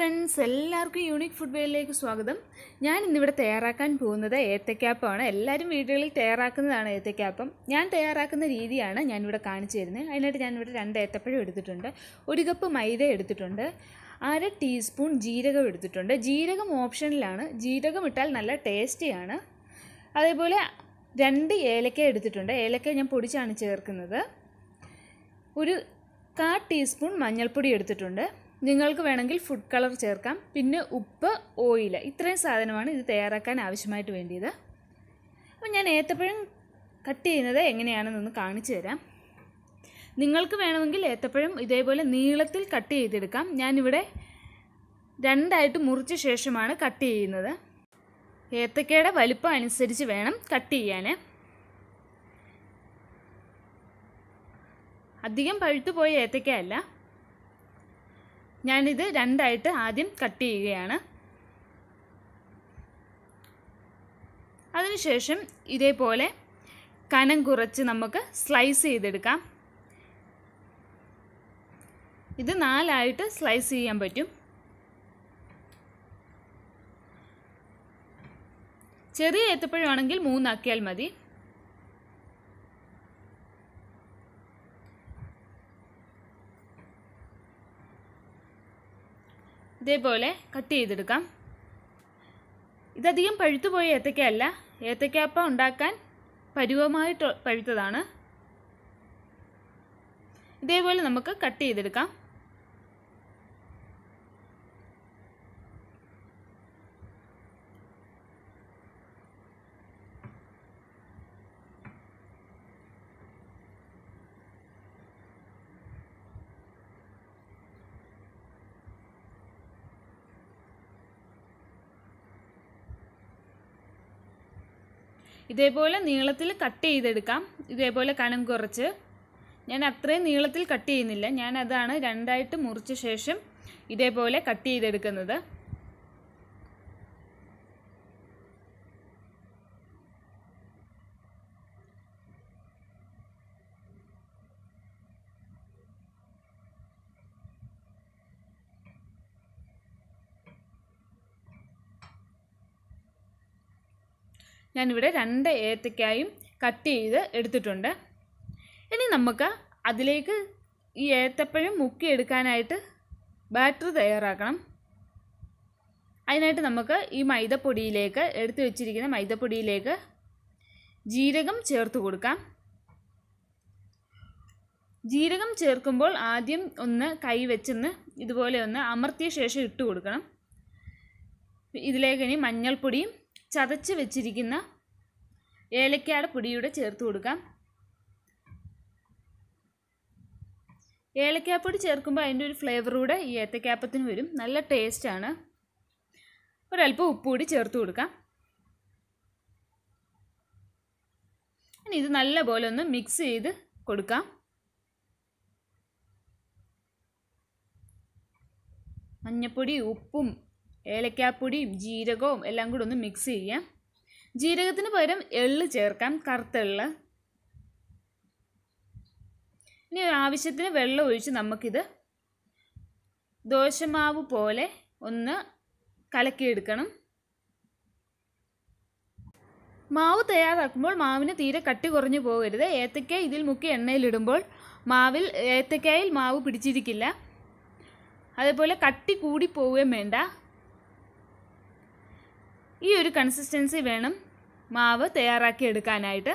friends എല്ലാവർക്കും unique food വെയിലേക്ക് സ്വാഗതം ഞാൻ ഇന്നിവിടെ തയ്യാറാക്കാൻ പോകുന്നത് ഏത്തക്കാപ്പമാണ് എല്ലാവരും വീടുകളിൽ തയ്യാറാക്കുന്നതാണ് ഏത്തക്കാപ്പം ഞാൻ തയ്യാറാക്കുന്ന രീതിയാണ് ഞാനിവിടെ കാണിച്ചു തരുന്നത് അതിനായിട്ട് ഞാനിവിടെ രണ്ട് ഏത്തപ്പഴം എടുത്തിട്ടുണ്ട് ഒരു കപ്പ് മൈദ എടുത്തിട്ടുണ്ട് അര ടീസ്പൂൺ ജീരകം എടുത്തിട്ടുണ്ട് ജീരകം ഓപ്ഷനിലാണ് ജീരകം ഇട്ടാൽ നല്ല ടേസ്റ്റിയാണ് അതേപോലെ രണ്ട് ഏലക്ക എടുത്തിട്ടുണ്ട് ഏലക്ക ഞാൻ പൊടിച്ചാണ് ചേർക്കുന്നത് ഒരു കാ ടീസ്പൂൺ മഞ്ഞൾപ്പൊടി എടുത്തിട്ടുണ്ട് നിങ്ങൾക്ക് വേണമെങ്കിൽ ഫുഡ് കളർ ചേർക്കാം പിന്നെ ഉപ്പ് ഓയിൽ ഇത്രയും സാധനമാണ് ഇത് തയ്യാറാക്കാൻ ആവശ്യമായിട്ട് വേണ്ടിയത് അപ്പോൾ ഞാൻ ഏത്തപ്പഴം കട്ട് ചെയ്യുന്നത് എങ്ങനെയാണെന്നൊന്ന് കാണിച്ചു തരാം നിങ്ങൾക്ക് വേണമെങ്കിൽ ഏത്തപ്പഴം ഇതേപോലെ നീളത്തിൽ കട്ട് ചെയ്തെടുക്കാം ഞാനിവിടെ രണ്ടായിട്ട് മുറിച്ച ശേഷമാണ് കട്ട് ചെയ്യുന്നത് ഏത്തക്കയുടെ വലിപ്പം അനുസരിച്ച് വേണം കട്ട് ചെയ്യാൻ അധികം പഴുത്തു പോയ ഏത്തക്കയല്ല ഞാനിത് രണ്ടായിട്ട് ആദ്യം കട്ട് ചെയ്യുകയാണ് അതിനുശേഷം ഇതേപോലെ കനം കുറച്ച് നമുക്ക് സ്ലൈസ് ചെയ്തെടുക്കാം ഇത് നാലായിട്ട് സ്ലൈസ് ചെയ്യാൻ പറ്റും ചെറിയ ഏത്തപ്പഴമാണെങ്കിൽ മൂന്നാക്കിയാൽ മതി ഇതേപോലെ കട്ട് ചെയ്തെടുക്കാം ഇതധികം പഴുത്തുപോയ ഏത്തക്കയല്ല ഏത്തക്കാപ്പ ഉണ്ടാക്കാൻ പരുവമായിട്ട് പഴുത്തതാണ് ഇതേപോലെ നമുക്ക് കട്ട് ചെയ്തെടുക്കാം ഇതേപോലെ നീളത്തിൽ കട്ട് ചെയ്തെടുക്കാം ഇതേപോലെ കനം കുറച്ച് ഞാൻ അത്രയും നീളത്തിൽ കട്ട് ചെയ്യുന്നില്ല ഞാൻ അതാണ് രണ്ടായിട്ട് മുറിച്ച ശേഷം ഇതേപോലെ കട്ട് ചെയ്തെടുക്കുന്നത് ഞാനിവിടെ രണ്ട് ഏത്തക്കായും കട്ട് ചെയ്ത് എടുത്തിട്ടുണ്ട് ഇനി നമുക്ക് അതിലേക്ക് ഈ ഏത്തപ്പഴം മുക്കിയെടുക്കാനായിട്ട് ബാറ്റർ തയ്യാറാക്കണം അതിനായിട്ട് നമുക്ക് ഈ മൈദപ്പൊടിയിലേക്ക് എടുത്തു വെച്ചിരിക്കുന്ന മൈദപ്പൊടിയിലേക്ക് ജീരകം ചേർത്ത് കൊടുക്കാം ജീരകം ചേർക്കുമ്പോൾ ആദ്യം ഒന്ന് കൈ വെച്ചൊന്ന് ഇതുപോലെ ഒന്ന് അമർത്തിയ ശേഷം ഇട്ട് കൊടുക്കണം ഇതിലേക്ക് ഇനി മഞ്ഞൾപ്പൊടിയും ചതച്ച് വെച്ചിരിക്കുന്ന ഏലക്കയുടെ പൊടിയുടെ ചേർത്ത് കൊടുക്കാം ഏലക്കാപ്പൊടി ചേർക്കുമ്പോൾ അതിൻ്റെ ഒരു ഫ്ലേവറൂടെ ഈ ഏത്തക്കാപ്പത്തിന് വരും നല്ല ടേസ്റ്റാണ് ഒരല്പം ഉപ്പ് കൂടി ചേർത്ത് കൊടുക്കാം ഇനി ഇത് നല്ലപോലെ ഒന്ന് മിക്സ് ചെയ്ത് കൊടുക്കാം മഞ്ഞപ്പൊടി ഉപ്പും ഏലക്കാപ്പൊടിയും ജീരകവും എല്ലാം കൂടി ഒന്ന് മിക്സ് ചെയ്യാം ജീരകത്തിന് പകരം എള്ള് ചേർക്കാം കറുത്തെള്ള് ഇനി ആവശ്യത്തിന് വെള്ളം ഒഴിച്ച് നമുക്കിത് ദോശമാവ് പോലെ ഒന്ന് കലക്കിയെടുക്കണം മാവ് തയ്യാറാക്കുമ്പോൾ മാവിന് തീരെ കട്ടി കുറഞ്ഞു പോകരുത് ഏത്തക്ക ഇതിൽ മുക്കി എണ്ണയിലിടുമ്പോൾ മാവിൽ ഏത്തക്കായിൽ മാവ് പിടിച്ചിരിക്കില്ല അതേപോലെ കട്ടി കൂടി പോവുകയും വേണ്ട ഈ ഒരു കൺസിസ്റ്റൻസി വേണം മാവ് തയ്യാറാക്കി എടുക്കാനായിട്ട്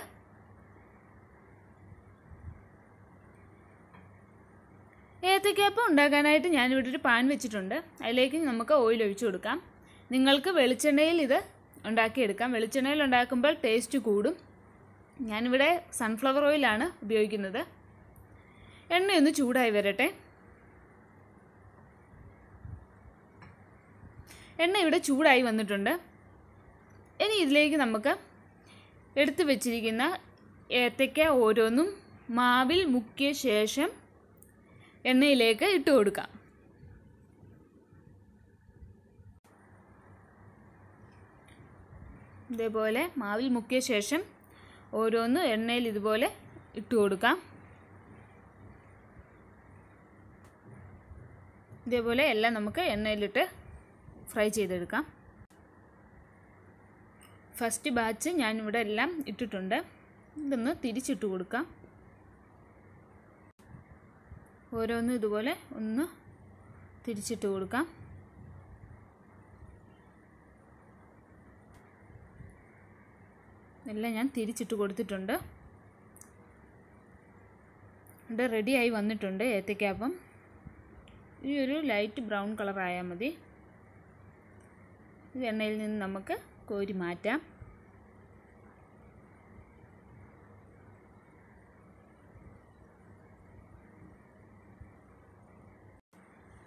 ഏത്തയ്ക്കാപ്പം ഉണ്ടാക്കാനായിട്ട് ഞാനിവിടെ ഒരു പാൻ വെച്ചിട്ടുണ്ട് അതിലേക്ക് നമുക്ക് ഓയിൽ ഒഴിച്ചു കൊടുക്കാം നിങ്ങൾക്ക് വെളിച്ചെണ്ണയിൽ ഇത് ഉണ്ടാക്കിയെടുക്കാം വെളിച്ചെണ്ണയിൽ ഉണ്ടാക്കുമ്പോൾ ടേസ്റ്റ് കൂടും ഞാനിവിടെ സൺഫ്ലവർ ഓയിലാണ് ഉപയോഗിക്കുന്നത് എണ്ണയൊന്ന് ചൂടായി വരട്ടെ എണ്ണ ഇവിടെ ചൂടായി വന്നിട്ടുണ്ട് ഇനി ഇതിലേക്ക് നമുക്ക് എടുത്തു വെച്ചിരിക്കുന്ന ഏത്തയ്ക്ക ഓരോന്നും മാവിൽ മുക്കിയ ശേഷം എണ്ണയിലേക്ക് ഇട്ട് കൊടുക്കാം ഇതേപോലെ മാവിൽ മുക്കിയ ശേഷം ഓരോന്ന് എണ്ണയിൽ ഇതുപോലെ ഇട്ട് കൊടുക്കാം ഇതേപോലെ എല്ലാം നമുക്ക് എണ്ണയിലിട്ട് ഫ്രൈ ചെയ്തെടുക്കാം ഫസ്റ്റ് ബാച്ച് ഞാൻ ഇവിടെ എല്ലാം ഇട്ടിട്ടുണ്ട് ഇതൊന്ന് തിരിച്ചിട്ട് കൊടുക്കാം ഓരോന്ന് ഇതുപോലെ ഒന്ന് തിരിച്ചിട്ട് കൊടുക്കാം എല്ലാം ഞാൻ തിരിച്ചിട്ട് കൊടുത്തിട്ടുണ്ട് ഇവിടെ റെഡിയായി വന്നിട്ടുണ്ട് ഏത്തയ്ക്കാപ്പം ഈ ഒരു ലൈറ്റ് ബ്രൗൺ കളറായാൽ മതി ഇത് എണ്ണയിൽ നിന്ന് നമുക്ക് കോരി മാറ്റാം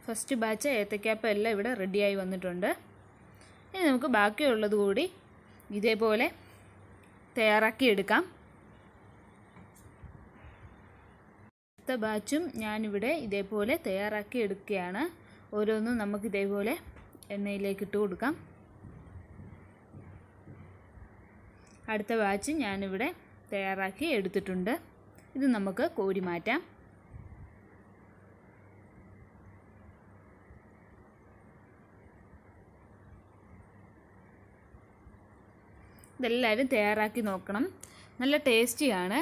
ഫസ്റ്റ് ബാച്ച് ഏത്തക്കാപ്പം എല്ലാം ഇവിടെ റെഡിയായി വന്നിട്ടുണ്ട് ഇനി നമുക്ക് ബാക്കിയുള്ളത് കൂടി ഇതേപോലെ തയ്യാറാക്കിയെടുക്കാം എടുക്കാം അടുത്ത ബാച്ചും ഞാനിവിടെ ഇതേപോലെ തയ്യാറാക്കി എടുക്കുകയാണ് ഓരോന്നും നമുക്ക് ഇതേപോലെ എണ്ണയിലേക്ക് ഇട്ട് കൊടുക്കാം അടുത്ത ബാച്ച് ഞാനിവിടെ തയ്യാറാക്കി എടുത്തിട്ടുണ്ട് ഇത് നമുക്ക് കോരി മാറ്റാം ഇതെല്ലാവരും തയ്യാറാക്കി നോക്കണം നല്ല ടേസ്റ്റിയാണ്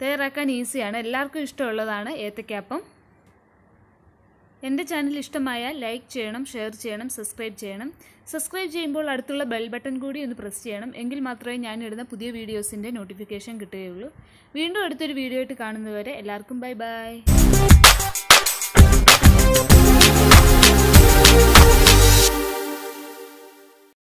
തയ്യാറാക്കാൻ ഈസിയാണ് എല്ലാവർക്കും ഇഷ്ടമുള്ളതാണ് ഏത്തയ്ക്കാപ്പം എൻ്റെ ചാനൽ ഇഷ്ടമായാൽ ലൈക്ക് ചെയ്യണം ഷെയർ ചെയ്യണം സബ്സ്ക്രൈബ് ചെയ്യണം സബ്സ്ക്രൈബ് ചെയ്യുമ്പോൾ അടുത്തുള്ള ബെൽ ബട്ടൺ കൂടി ഒന്ന് പ്രസ് ചെയ്യണം എങ്കിൽ മാത്രമേ ഞാൻ ഇടുന്ന പുതിയ വീഡിയോസിൻ്റെ നോട്ടിഫിക്കേഷൻ കിട്ടുകയുള്ളൂ വീണ്ടും അടുത്തൊരു വീഡിയോ ആയിട്ട് കാണുന്നതുവരെ എല്ലാവർക്കും ബൈ ബൈ